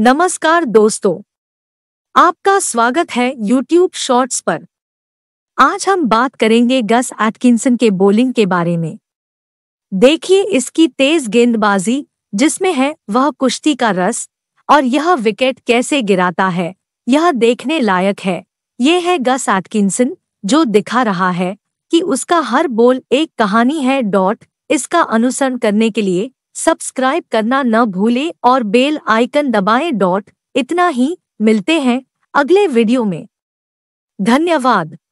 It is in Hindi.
नमस्कार दोस्तों आपका स्वागत है यूट्यूब शॉर्ट्स पर आज हम बात करेंगे गस एटकिंसन के बॉलिंग के बारे में देखिए इसकी तेज गेंदबाजी जिसमें है वह कुश्ती का रस और यह विकेट कैसे गिराता है यह देखने लायक है ये है गस एटकिंसन जो दिखा रहा है कि उसका हर बोल एक कहानी है डॉट इसका अनुसरण करने के लिए सब्सक्राइब करना न भूलें और बेल आइकन दबाएं डॉट इतना ही मिलते हैं अगले वीडियो में धन्यवाद